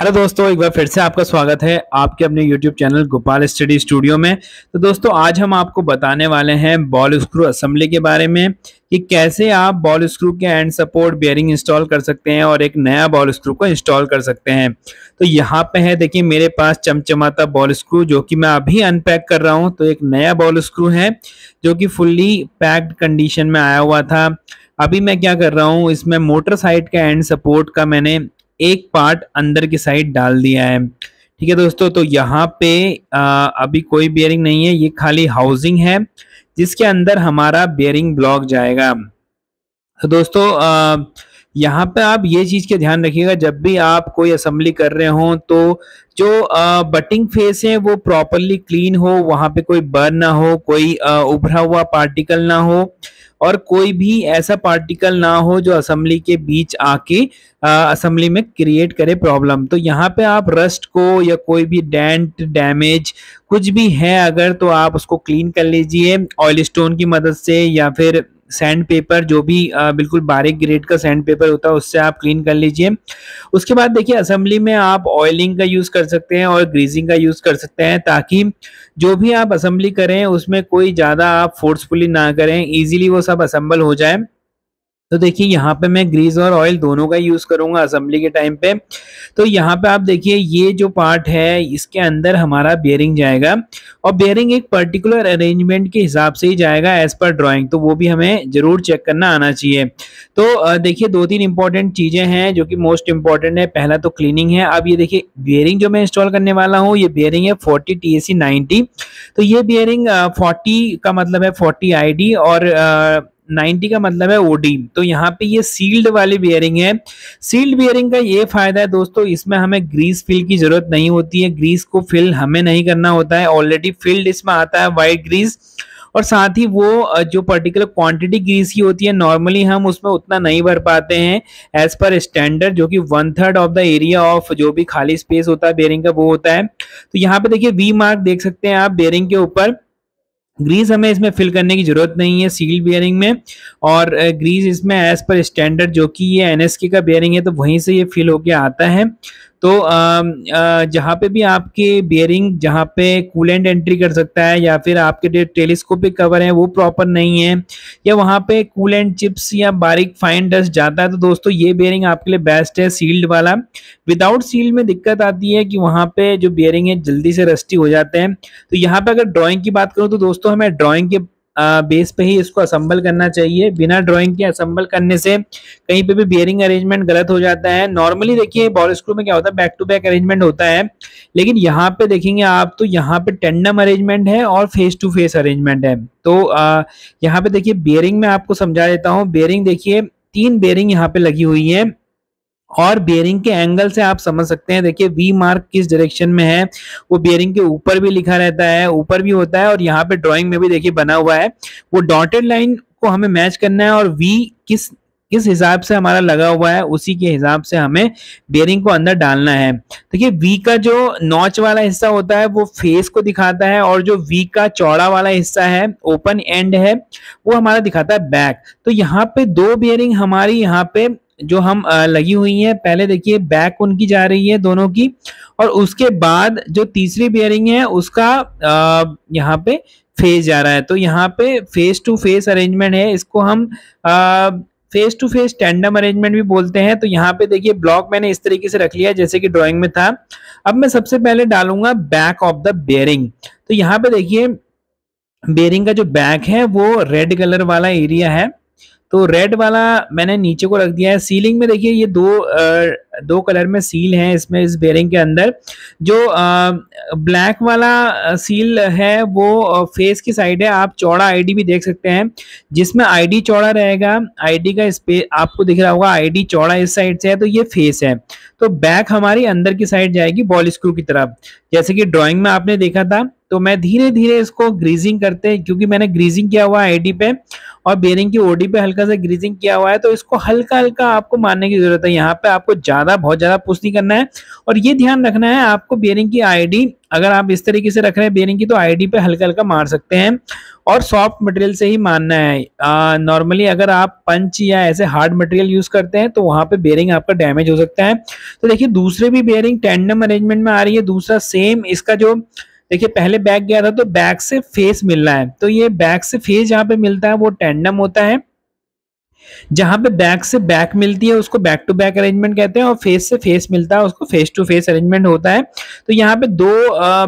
hello दोस्तों एक बार फिर से आपका स्वागत है आपके अपने YouTube channel Gopal study studio में तो दोस्तों आज हम आपको बताने वाले हैं बॉल स्क्रू असम्बली के बारे में कि कैसे आप बॉल स्क्रू के एंड सपोर्ट बियरिंग इंस्टॉल कर सकते हैं और एक नया बॉल स्क्रू को इंस्टॉल कर सकते हैं तो यहाँ पे है देखिए मेरे पास चमचमाता बॉल स्क्रू जो कि मैं अभी अनपैक कर रहा हूँ तो एक नया बॉल स्क्रू है जो कि फुल्ली पैक्ड कंडीशन में आया हुआ था अभी मैं क्या कर रहा हूँ इसमें मोटर साइड का एंड सपोर्ट का मैंने एक पार्ट अंदर की साइड डाल दिया है ठीक है दोस्तों तो यहाँ पे आ, अभी कोई बियरिंग नहीं है ये खाली हाउसिंग है जिसके अंदर हमारा बियरिंग ब्लॉक जाएगा तो दोस्तों आ, यहाँ पे आप ये चीज़ का ध्यान रखिएगा जब भी आप कोई असम्बली कर रहे हो तो जो आ, बटिंग फेस है वो प्रॉपरली क्लीन हो वहां पे कोई बर्न ना हो कोई उभरा हुआ पार्टिकल ना हो और कोई भी ऐसा पार्टिकल ना हो जो असेंबली के बीच आके असेंबली में क्रिएट करे प्रॉब्लम तो यहाँ पे आप रस्ट को या कोई भी डेंट डैमेज कुछ भी है अगर तो आप उसको क्लीन कर लीजिए ऑयल स्टोन की मदद से या फिर सैंड पेपर जो भी आ, बिल्कुल बारीक ग्रेड का सैंड पेपर होता है उससे आप क्लीन कर लीजिए उसके बाद देखिए असेंबली में आप ऑयलिंग का यूज़ कर सकते हैं और ग्रीजिंग का यूज़ कर सकते हैं ताकि जो भी आप असेंबली करें उसमें कोई ज़्यादा आप फोर्सफुली ना करें ईजिली वो सब असेंबल हो जाए तो देखिए यहाँ पे मैं ग्रीस और ऑयल दोनों का यूज़ करूंगा असम्बली के टाइम पे तो यहाँ पे आप देखिए ये जो पार्ट है इसके अंदर हमारा बियरिंग जाएगा और बियरिंग एक पर्टिकुलर अरेंजमेंट के हिसाब से ही जाएगा एज पर ड्राइंग तो वो भी हमें ज़रूर चेक करना आना चाहिए तो देखिए दो तीन इंपॉर्टेंट चीज़ें हैं जो कि मोस्ट इंपॉर्टेंट है पहला तो क्लीनिंग है अब ये देखिए बियरिंग जो मैं इंस्टॉल करने वाला हूँ ये बियरिंग है फोर्टी टी एस तो ये बियरिंग फोर्टी का मतलब है फोर्टी आई और 90 का मतलब है ओडी तो यहाँ पे ये सील्ड वाली बियरिंग है सील्ड बियरिंग का ये फायदा है दोस्तों इसमें हमें ग्रीस फिल की जरूरत नहीं होती है ग्रीस को फिल हमें नहीं करना होता है ऑलरेडी फिल्ड इसमें आता है वाइट ग्रीस और साथ ही वो जो पर्टिकुलर क्वांटिटी ग्रीस की होती है नॉर्मली हम उसमें उतना नहीं भर पाते हैं एज पर स्टैंडर्ड जो कि one third of the area ऑफ जो भी खाली स्पेस होता है बेरिंग का वो होता है तो यहाँ पे देखिए वी मार्क देख सकते हैं आप बेरिंग के ऊपर ग्रीस हमें इसमें फिल करने की ज़रूरत नहीं है सील बियरिंग में और ग्रीस इसमें एज पर स्टैंडर्ड जो कि ये एन का बियरिंग है तो वहीं से ये फिल होके आता है तो जहाँ पे भी आपके बियरिंग जहाँ पे कूलेंट एंट्री कर सकता है या फिर आपके जो टेलीस्कोपिक कवर है वो प्रॉपर नहीं है या वहाँ पे कूलेंट चिप्स या बारीक फाइन डस्ट जाता है तो दोस्तों ये बियरिंग आपके लिए बेस्ट है सील्ड वाला विदाउट सील्ड में दिक्कत आती है कि वहाँ पे जो बियरिंग है जल्दी से रस्टी हो जाते हैं तो यहाँ पे अगर ड्रॉइंग की बात करूँ तो दोस्तों हमें ड्रॉइंग के बेस पे ही इसको असम्बल करना चाहिए बिना ड्रॉइंग के असम्बल करने से कहीं पे भी बियरिंग अरेंजमेंट गलत हो जाता है नॉर्मली देखिए बॉल स्क्रू में क्या होता है बैक टू बैक अरेंजमेंट होता है लेकिन यहाँ पे देखेंगे आप तो यहाँ पे टेंडम अरेंजमेंट है और फेस टू फेस अरेंजमेंट है तो आ, यहाँ पे देखिए बियरिंग में आपको समझा देता हूँ बियरिंग देखिए तीन बेयरिंग यहाँ पे लगी हुई है और बियरिंग के एंगल से आप समझ सकते हैं देखिए वी मार्क किस डायरेक्शन में है वो बियरिंग के ऊपर भी लिखा रहता है ऊपर भी होता है और यहाँ पे ड्राइंग में भी देखिए बना हुआ है वो डॉटेड लाइन को हमें मैच करना है और वी किस किस हिसाब से हमारा लगा हुआ है उसी के हिसाब से हमें बियरिंग को अंदर डालना है देखिए वी का जो नॉच वाला हिस्सा होता है वो फेस को दिखाता है और जो वी का चौड़ा वाला हिस्सा है ओपन एंड है वो हमारा दिखाता है बैक तो यहाँ पे दो बियरिंग हमारी यहाँ पे जो हम लगी हुई है पहले देखिए बैक उनकी जा रही है दोनों की और उसके बाद जो तीसरी बियरिंग है उसका यहाँ पे फेस जा रहा है तो यहाँ पे फेस टू फेस अरेंजमेंट है इसको हम face to face tandem arrangement भी बोलते हैं तो यहाँ पे देखिए ब्लॉक मैंने इस तरीके से रख लिया जैसे कि ड्राइंग में था अब मैं सबसे पहले डालूंगा बैक ऑफ द बेयरिंग तो यहाँ पे देखिए बेयरिंग का जो बैक है वो रेड कलर वाला एरिया है तो रेड वाला मैंने नीचे को रख दिया है सीलिंग में देखिए ये दो दो कलर में सील है इसमें इस बेरिंग के अंदर जो ब्लैक वाला सील है वो फेस की साइड है आप चौड़ा आईडी भी देख सकते हैं जिसमें आईडी चौड़ा रहेगा आईडी का स्पेस आपको दिख रहा होगा आईडी चौड़ा इस साइड से है तो ये फेस है तो बैक हमारी अंदर की साइड जाएगी बॉल स्क्रू की तरफ जैसे कि ड्राइंग में आपने देखा था तो मैं धीरे धीरे इसको ग्रीजिंग करते हैं क्योंकि मैंने ग्रीजिंग किया हुआ है आईडी पे और बेरिंग की ओडी पे हल्का सा ग्रीजिंग किया हुआ है तो इसको हल्का हल्का आपको मारने की जरूरत है यहाँ पे आपको ज्यादा बहुत ज्यादा पुश नहीं करना है और ये ध्यान रखना है आपको बेरिंग की आईडी अगर आप इस तरीके से रख रहे हैं बेरिंग की तो आईडी पे हल्का हल्का मार सकते हैं और सॉफ्ट मटेरियल से ही मारना है नॉर्मली अगर आप पंच या ऐसे हार्ड मटेरियल यूज करते हैं तो वहां पे बेरिंग आपका डैमेज हो सकता है तो देखिए दूसरे भी बेरिंग टेंडम अरेंजमेंट में आ रही है दूसरा सेम इसका जो देखिए पहले बैक गया था तो बैक से फेस मिलना है तो ये बैक से फेस जहाँ पे मिलता है वो टेंडम होता है जहां पे बैक से बैक मिलती है उसको बैक टू बैक अरेंजमेंट कहते हैं और फेस से फेस मिलता है उसको फेस टू फेस अरेंजमेंट होता है तो यहाँ पे दो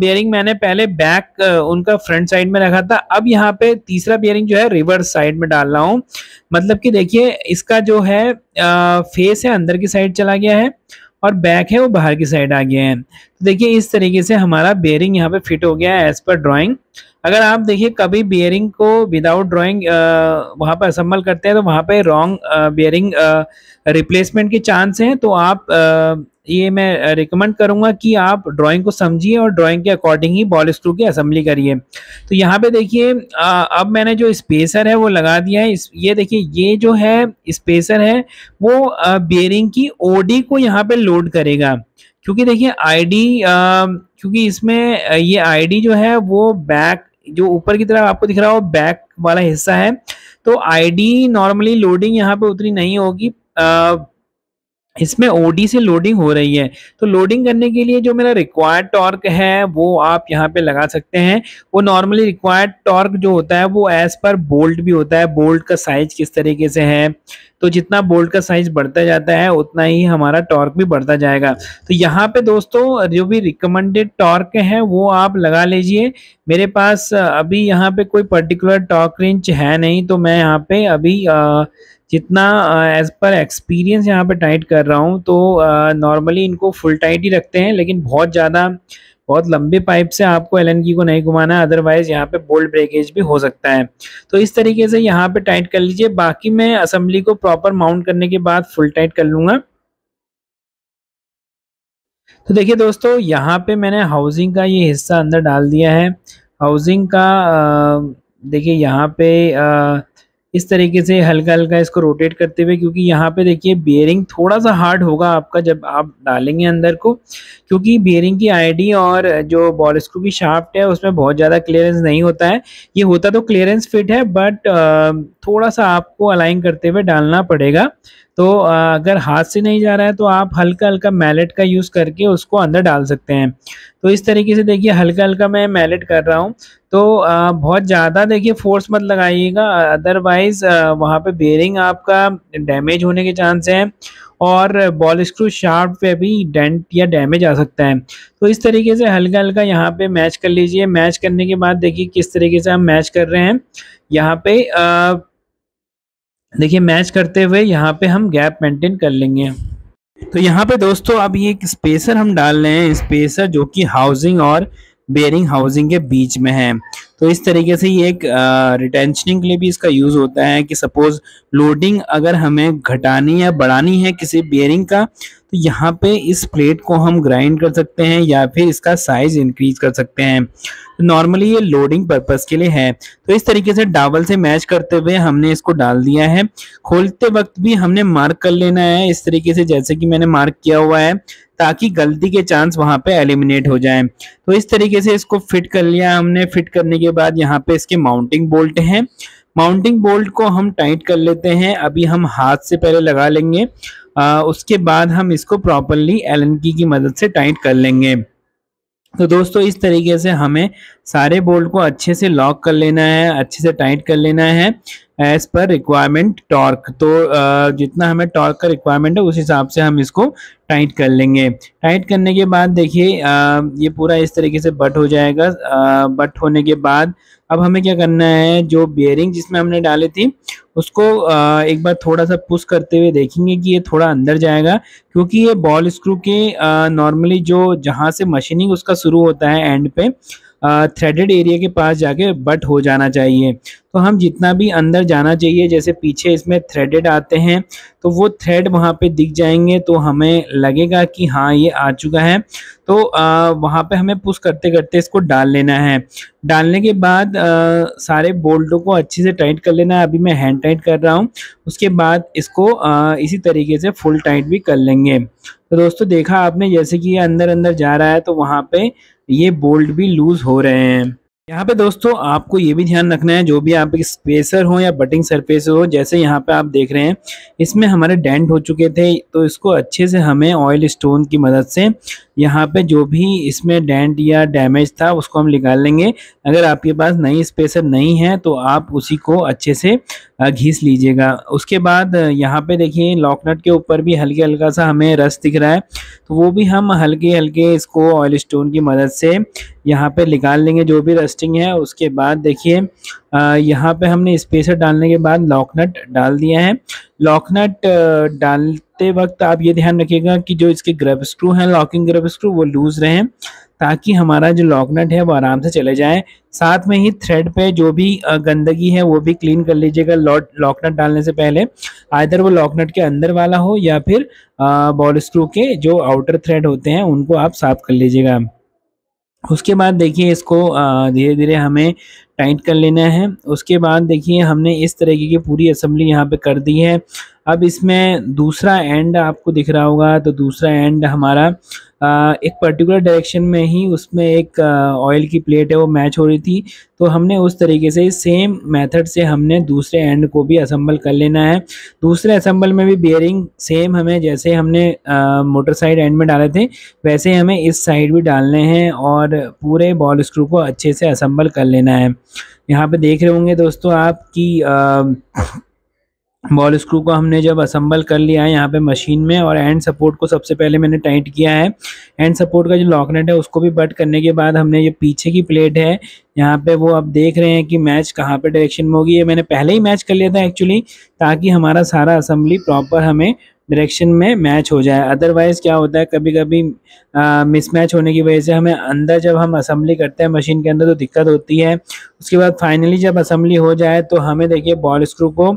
बियरिंग मैंने पहले बैक उनका फ्रंट साइड में रखा था अब यहाँ पे तीसरा बियरिंग जो है रिवर्स साइड में डाल रहा हूं मतलब कि देखिए इसका जो है फेस है अंदर की साइड चला गया है और बैक है वो बाहर की साइड आ गया है तो देखिए इस तरीके से हमारा बेयरिंग यहाँ पे फिट हो गया है एज पर ड्राइंग अगर आप देखिए कभी बियरिंग को विदाउट ड्राइंग वहाँ पर असम्बल करते हैं तो वहाँ पर रॉन्ग बियरिंग रिप्लेसमेंट के चांस हैं तो आप आ, ये मैं रिकमेंड करूंगा कि आप ड्राइंग को समझिए और ड्राइंग के अकॉर्डिंग ही बॉल स्क्रू की असेंबली करिए तो यहाँ पे देखिए अब मैंने जो स्पेसर है वो लगा दिया है इस ये देखिए ये जो है स्पेसर है वो बियरिंग की ओडी को यहाँ पे लोड करेगा क्योंकि देखिए आईडी क्योंकि इसमें ये आईडी जो है वो बैक जो ऊपर की तरफ आपको दिख रहा हो बैक वाला हिस्सा है तो आईडी नॉर्मली लोडिंग यहाँ पे उतनी नहीं होगी इसमें ओडी से लोडिंग हो रही है तो लोडिंग करने के लिए जो मेरा रिक्वायर्ड टॉर्क है वो आप यहाँ पे लगा सकते हैं वो नॉर्मली रिक्वायर्ड टॉर्क जो होता है वो एज पर बोल्ट भी होता है बोल्ट का साइज किस तरीके से है तो जितना बोल्ट का साइज बढ़ता जाता है उतना ही हमारा टॉर्क भी बढ़ता जाएगा तो यहाँ पे दोस्तों जो भी रिकमेंडेड टॉर्क है वो आप लगा लीजिए मेरे पास अभी यहाँ पे कोई पर्टिकुलर टॉर्क रेंज है नहीं तो मैं यहाँ पे अभी आ, जितना एज पर एक्सपीरियंस यहाँ पे टाइट कर रहा हूँ तो नॉर्मली इनको फुल टाइट ही रखते हैं लेकिन बहुत ज़्यादा बहुत लंबे पाइप से आपको एल की को नहीं घुमाना है अदरवाइज यहाँ पे बोल्ट ब्रेकेज भी हो सकता है तो इस तरीके से यहाँ पे टाइट कर लीजिए बाकी मैं असम्बली को प्रॉपर माउंट करने के बाद फुल टाइट कर लूंगा तो देखिए दोस्तों यहाँ पे मैंने हाउसिंग का ये हिस्सा अंदर डाल दिया है हाउसिंग का देखिए यहाँ पे आ, इस तरीके से हल्का हल्का इसको रोटेट करते हुए क्योंकि यहाँ पे देखिए बियरिंग थोड़ा सा हार्ड होगा आपका जब आप डालेंगे अंदर को क्योंकि बियरिंग की आईडी और जो बॉल स्क्रू की शाफ्ट है उसमें बहुत ज़्यादा क्लियरेंस नहीं होता है ये होता तो क्लियरेंस फिट है बट थोड़ा सा आपको अलाइन करते हुए डालना पड़ेगा तो अगर हाथ से नहीं जा रहा है तो आप हल्का हल्का मैलेट का यूज़ करके उसको अंदर डाल सकते हैं तो इस तरीके से देखिए हल्का हल्का मैं मैलेट कर रहा हूँ तो बहुत ज़्यादा देखिए फोर्स मत लगाइएगा अदरवाइज़ वहाँ पे बेयरिंग आपका डैमेज होने के चांस हैं और बॉल स्क्रू शार्प पे भी डेंट या डैमेज आ सकता है तो इस तरीके से हल्का हल्का यहाँ पे मैच कर लीजिए मैच करने के बाद देखिए किस तरीके से हम मैच कर रहे हैं यहाँ पे आ, देखिए मैच करते हुए यहाँ पे हम गैप मेंटेन कर लेंगे तो यहाँ पे दोस्तों अब ये एक स्पेसर हम डाल रहे हैं स्पेसर जो कि हाउसिंग और बेयरिंग हाउसिंग के बीच में है तो इस तरीके से ये एक रिटेंशनिंग के लिए भी इसका यूज़ होता है कि सपोज लोडिंग अगर हमें घटानी या बढ़ानी है किसी बेयरिंग का तो यहाँ पे इस प्लेट को हम ग्राइंड कर सकते हैं या फिर इसका साइज इंक्रीज कर सकते हैं नॉर्मली ये लोडिंग पर्पस के लिए है तो इस तरीके से डावल से मैच करते हुए हमने इसको डाल दिया है खोलते वक्त भी हमने मार्क कर लेना है इस तरीके से जैसे कि मैंने मार्क किया हुआ है ताकि गलती के चांस वहां पे एलिमिनेट हो जाए तो इस तरीके से इसको फिट कर लिया हमने फिट करने के बाद यहाँ पे इसके माउंटिंग बोल्ट हैं माउंटिंग बोल्ट को हम टाइट कर लेते हैं अभी हम हाथ से पहले लगा लेंगे आ, उसके बाद हम इसको प्रॉपरली एलन की मदद से टाइट कर लेंगे तो दोस्तों इस तरीके से हमें सारे बोल्ट को अच्छे से लॉक कर लेना है अच्छे से टाइट कर लेना है एज पर रिक्वायरमेंट टॉर्क तो जितना हमें टॉर्क का रिक्वायरमेंट है उस हिसाब से हम इसको टाइट कर लेंगे टाइट करने के बाद देखिए ये पूरा इस तरीके से बट हो जाएगा बट होने के बाद अब हमें क्या करना है जो बियरिंग जिसमें हमने डाली थी उसको एक बार थोड़ा सा पुश करते हुए देखेंगे कि ये थोड़ा अंदर जाएगा क्योंकि ये बॉल स्क्रू के नॉर्मली जो जहाँ से मशीनिंग उसका शुरू होता है एंड पे थ्रेडेड एरिया के पास जाके बट हो जाना चाहिए तो हम जितना भी अंदर जाना चाहिए जैसे पीछे इसमें थ्रेडेड आते हैं तो वो थ्रेड वहाँ पे दिख जाएंगे तो हमें लगेगा कि हाँ ये आ चुका है तो आ, वहाँ पे हमें पुश करते करते इसको डाल लेना है डालने के बाद आ, सारे बोल्टों को अच्छे से टाइट कर लेना है अभी मैं हैंड टाइट कर रहा हूँ उसके बाद इसको आ, इसी तरीके से फुल टाइट भी कर लेंगे तो दोस्तों देखा आपने जैसे कि ये अंदर अंदर जा रहा है तो वहाँ पर ये बोल्ट भी लूज हो रहे हैं यहाँ पे दोस्तों आपको ये भी ध्यान रखना है जो भी आपके स्पेसर हो या बटिंग सरफेस हो जैसे यहाँ पे आप देख रहे हैं इसमें हमारे डेंट हो चुके थे तो इसको अच्छे से हमें ऑयल स्टोन की मदद से यहाँ पे जो भी इसमें डेंट या डैमेज था उसको हम निकाल लेंगे अगर आपके पास नई स्पेसर नहीं है तो आप उसी को अच्छे से घीस लीजिएगा उसके बाद यहाँ पे देखिए लॉकनट के ऊपर भी हल्के हल्का सा हमें रस दिख रहा है तो वो भी हम हल्के हल्के इसको ऑयल स्टोन की मदद से यहाँ पे निकाल लेंगे जो भी रस्टिंग है उसके बाद देखिए यहाँ पे हमने स्पेसर डालने के बाद लॉकनट डाल दिया है लॉकनट डालते वक्त आप ये ध्यान रखिएगा कि जो इसके ग्रब स्क्रू हैं लॉकिंग ग्रब स्क्रू वो लूज़ रहें ताकि हमारा जो लॉकनट है वो आराम से चले जाए साथ में ही थ्रेड पे जो भी गंदगी है वो भी क्लीन कर लीजिएगा लॉट लॉकनट डालने से पहले आइधर वो लॉकनट के अंदर वाला हो या फिर बॉल स्क्रू के जो आउटर थ्रेड होते हैं उनको आप साफ कर लीजिएगा उसके बाद देखिए इसको धीरे धीरे हमें टाइट कर लेना है उसके बाद देखिए हमने इस तरीके की पूरी असम्बली यहाँ पे कर दी है अब इसमें दूसरा एंड आपको दिख रहा होगा तो दूसरा एंड हमारा आ, एक पर्टिकुलर डायरेक्शन में ही उसमें एक ऑयल की प्लेट है वो मैच हो रही थी तो हमने उस तरीके से सेम मेथड से हमने दूसरे एंड को भी असम्बल कर लेना है दूसरे असम्बल में भी बियरिंग सेम हमें जैसे हमने मोटर साइड एंड में डाले थे वैसे हमें इस साइड भी डालने हैं और पूरे बॉल स्क्रू को अच्छे से असम्बल कर लेना है यहाँ पे देख रहे होंगे दोस्तों आप कि बॉल स्क्रू को हमने जब असम्बल कर लिया है यहाँ पे मशीन में और एंड सपोर्ट को सबसे पहले मैंने टाइट किया है एंड सपोर्ट का जो लॉकनेट है उसको भी बट करने के बाद हमने ये पीछे की प्लेट है यहाँ पे वो आप देख रहे हैं कि मैच कहाँ पे डायरेक्शन में होगी ये मैंने पहले ही मैच कर लिया था एक्चुअली ताकि हमारा सारा असम्बली प्रॉपर हमें डायरेक्शन में मैच हो जाए अदरवाइज़ क्या होता है कभी कभी मिसमैच होने की वजह से हमें अंदर जब हम असम्बली करते हैं मशीन के अंदर तो दिक्कत होती है उसके बाद फाइनली जब असम्बली हो जाए तो हमें देखिए बॉल स्क्रू को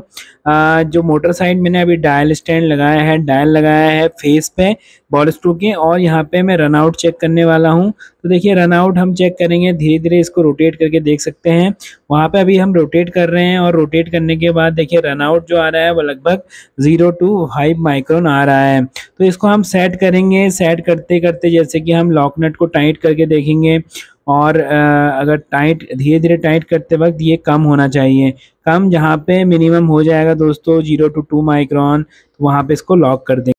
आ, जो मोटर साइड मैंने अभी डायल स्टैंड लगाया है डायल लगाया है फेस पे बॉल स्क्रू के और यहाँ पे मैं रनआउट चेक करने वाला हूँ तो देखिए रनआउट हम चेक करेंगे धीरे धीरे इसको रोटेट करके देख सकते हैं वहाँ पे अभी हम रोटेट कर रहे हैं और रोटेट करने के बाद देखिए रनआउट जो आ रहा है वो लगभग zero two five mile micron आ रहा है तो इसको हम सेट करेंगे सेट करते करते जैसे कि हम लॉकनट को टाइट करके देखेंगे और अगर टाइट धीरे धीरे टाइट करते वक्त ये कम होना चाहिए कम जहाँ पे मिनिमम हो जाएगा दोस्तों जीरो टू टू माइक्रोन वहाँ पे इसको लॉक कर देंगे